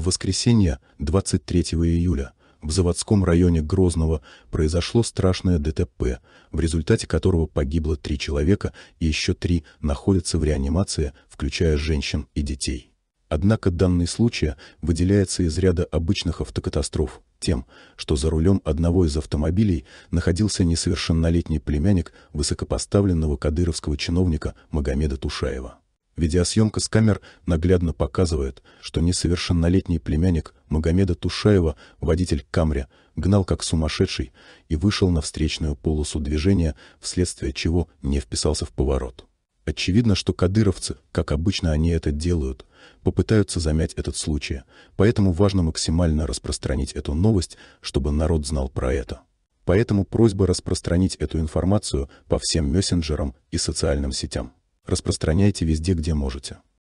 в воскресенье, 23 июля, в заводском районе Грозного произошло страшное ДТП, в результате которого погибло три человека и еще три находятся в реанимации, включая женщин и детей. Однако данный случай выделяется из ряда обычных автокатастроф тем, что за рулем одного из автомобилей находился несовершеннолетний племянник высокопоставленного кадыровского чиновника Магомеда Тушаева. Видеосъемка с камер наглядно показывает, что несовершеннолетний племянник Магомеда Тушаева, водитель Камри, гнал как сумасшедший и вышел на встречную полосу движения, вследствие чего не вписался в поворот. Очевидно, что кадыровцы, как обычно они это делают, попытаются замять этот случай, поэтому важно максимально распространить эту новость, чтобы народ знал про это. Поэтому просьба распространить эту информацию по всем мессенджерам и социальным сетям распространяйте везде, где можете.